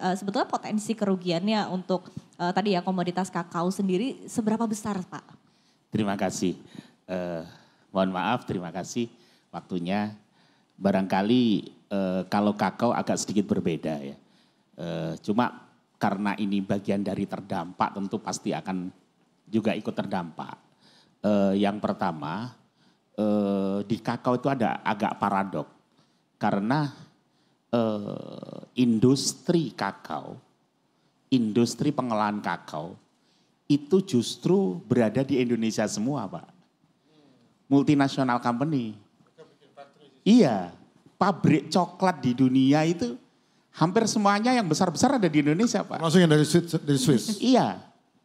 uh, sebetulnya potensi kerugiannya untuk uh, tadi ya komoditas kakao sendiri seberapa besar Pak? Terima kasih. Uh, mohon maaf, terima kasih waktunya. Barangkali uh, kalau kakao agak sedikit berbeda ya. Uh, cuma karena ini bagian dari terdampak tentu pasti akan juga ikut terdampak. Uh, yang pertama uh, di kakao itu ada agak paradok karena industri kakao, industri pengelolaan kakao itu justru berada di Indonesia semua, Pak. Multinasional company. Iya, pabrik coklat di dunia itu hampir semuanya yang besar-besar ada di Indonesia, Pak. Maksudnya dari Swiss. Dari Swiss. iya.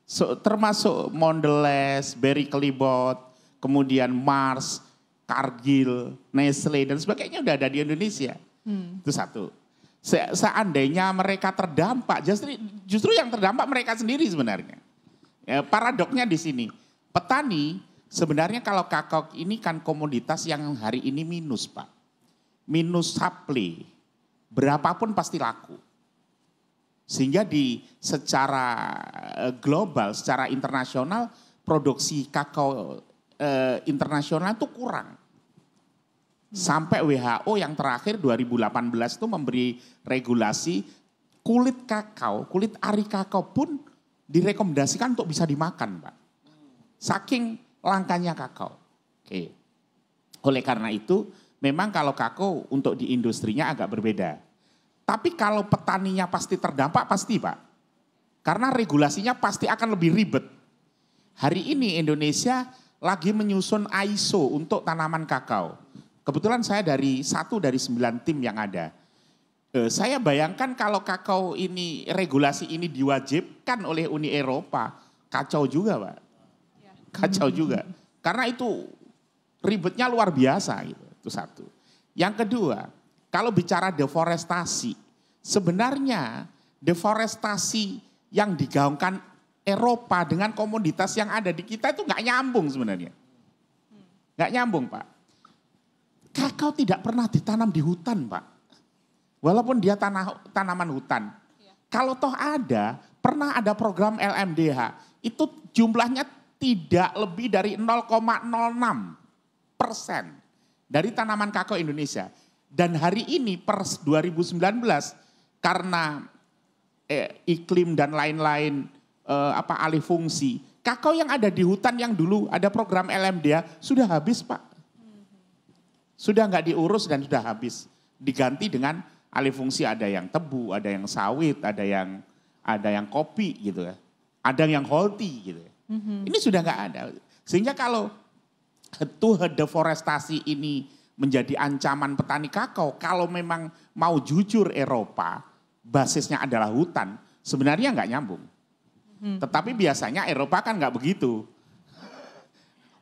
So, termasuk Mondelez, Berry Kelibot, kemudian Mars, Cargill, Nestle dan sebagainya udah ada di Indonesia. Hmm. Itu satu seandainya mereka terdampak, justru justru yang terdampak mereka sendiri sebenarnya. Ya, paradoknya di sini, petani sebenarnya kalau kakao ini kan komoditas yang hari ini minus pak, minus supply, berapapun pasti laku. Sehingga di secara eh, global, secara internasional produksi kakao eh, internasional itu kurang. Sampai WHO yang terakhir 2018 itu memberi regulasi kulit kakao, kulit ari kakao pun direkomendasikan untuk bisa dimakan, Pak. Saking langkanya kakao. Oke. Oleh karena itu, memang kalau kakao untuk di industrinya agak berbeda. Tapi kalau petaninya pasti terdampak pasti, Pak. Karena regulasinya pasti akan lebih ribet. Hari ini Indonesia lagi menyusun ISO untuk tanaman kakao Kebetulan saya dari satu dari sembilan tim yang ada. Eh, saya bayangkan kalau kakao ini regulasi ini diwajibkan oleh Uni Eropa, kacau juga, Pak. Kacau juga. Karena itu ribetnya luar biasa gitu. Itu satu. Yang kedua, kalau bicara deforestasi, sebenarnya deforestasi yang digaungkan Eropa dengan komoditas yang ada di kita itu nggak nyambung sebenarnya. Nggak nyambung Pak. Kakao tidak pernah ditanam di hutan, Pak. Walaupun dia tanah tanaman hutan. Ya. Kalau toh ada, pernah ada program LMDH, itu jumlahnya tidak lebih dari 0,06 persen dari tanaman kakao Indonesia. Dan hari ini per 2019 karena eh, iklim dan lain-lain eh, apa alih fungsi, kakao yang ada di hutan yang dulu ada program LMDH sudah habis, Pak. Sudah nggak diurus dan sudah habis. Diganti dengan alih fungsi ada yang tebu, ada yang sawit, ada yang ada yang kopi gitu ya. Ada yang holti gitu ya. Mm-hmm. Ini sudah nggak ada. Sehingga kalau tuh deforestasi ini menjadi ancaman petani kakao, kalau memang mau jujur Eropa, basisnya adalah hutan, sebenarnya nggak nyambung. Mm-hmm. Tetapi biasanya Eropa kan nggak begitu.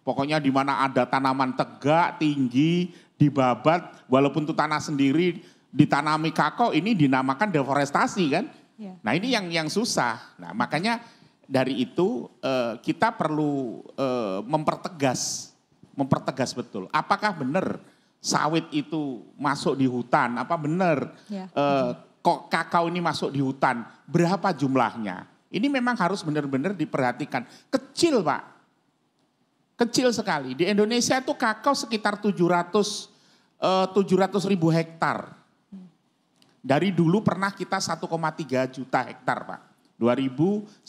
Pokoknya di mana ada tanaman tegak, tinggi, dibabat, walaupun itu tanah sendiri ditanami kakao ini dinamakan deforestasi kan. Ya. Nah ini yang yang susah. Nah makanya dari itu uh, kita perlu uh, mempertegas, mempertegas betul. Apakah benar sawit itu masuk di hutan? Apa benar ya. uh, kok kakao ini masuk di hutan? Berapa jumlahnya? Ini memang harus benar-benar diperhatikan. Kecil pak, Kecil sekali. Di Indonesia itu kakao sekitar 700 700 eh, ribu hektar. Dari dulu pernah kita 1,3 juta hektar, Pak. 2010,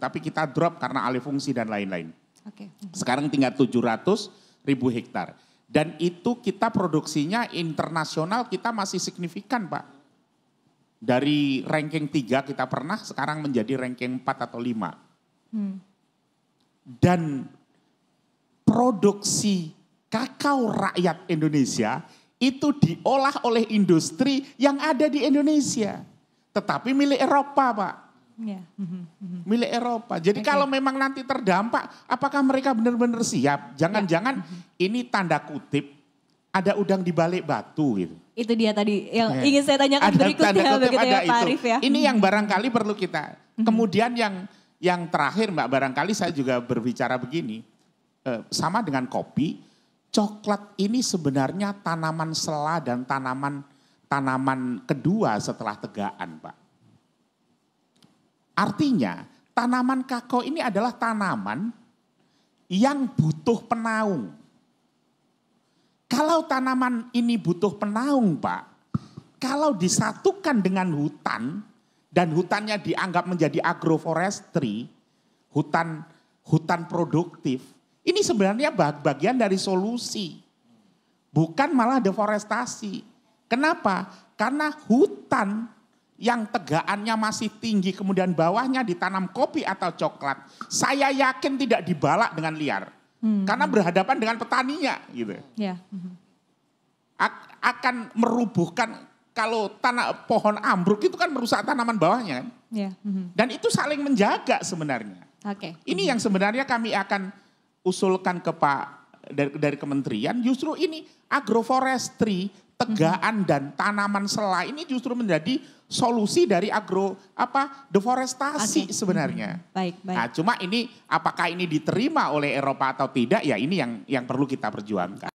tapi kita drop karena alih fungsi dan lain-lain. Oke. Sekarang tinggal 700 ribu hektar. Dan itu kita produksinya internasional kita masih signifikan, Pak. Dari ranking 3 kita pernah, sekarang menjadi ranking 4 atau 5. Hmm. Dan produksi kakao rakyat Indonesia itu diolah oleh industri yang ada di Indonesia, tetapi milik Eropa, Pak. Ya. Milik Eropa. Jadi okay. kalau memang nanti terdampak, apakah mereka benar-benar siap? Jangan-jangan ya. ini tanda kutip ada udang di balik batu gitu. Itu dia tadi yang ya. ingin saya tanyakan ada berikutnya tanda kutip ya, ada ya, Pak Arif ya. Ini yang barangkali perlu kita. Kemudian yang yang terakhir Mbak barangkali saya juga berbicara begini Eh, sama dengan kopi, coklat ini sebenarnya tanaman sela dan tanaman tanaman kedua setelah tegaan, Pak. Artinya, tanaman kakao ini adalah tanaman yang butuh penaung. Kalau tanaman ini butuh penaung, Pak, kalau disatukan dengan hutan dan hutannya dianggap menjadi agroforestry, hutan hutan produktif, ini sebenarnya bagian dari solusi. Bukan malah deforestasi. Kenapa? Karena hutan yang tegaannya masih tinggi kemudian bawahnya ditanam kopi atau coklat. Saya yakin tidak dibalak dengan liar. Hmm. Karena berhadapan dengan petaninya gitu. Ya. Mhm. Ak akan merubuhkan kalau tanah pohon ambruk itu kan merusak tanaman bawahnya kan. Ya. Mhm. Dan itu saling menjaga sebenarnya. Okay. Ini -hmm. yang sebenarnya kami akan usulkan ke Pak dari, dari kementerian justru ini agroforestry, tegaan dan tanaman selai ini justru menjadi solusi dari agro apa deforestasi okay. sebenarnya. Baik, baik. Nah, cuma ini apakah ini diterima oleh Eropa atau tidak ya ini yang yang perlu kita perjuangkan.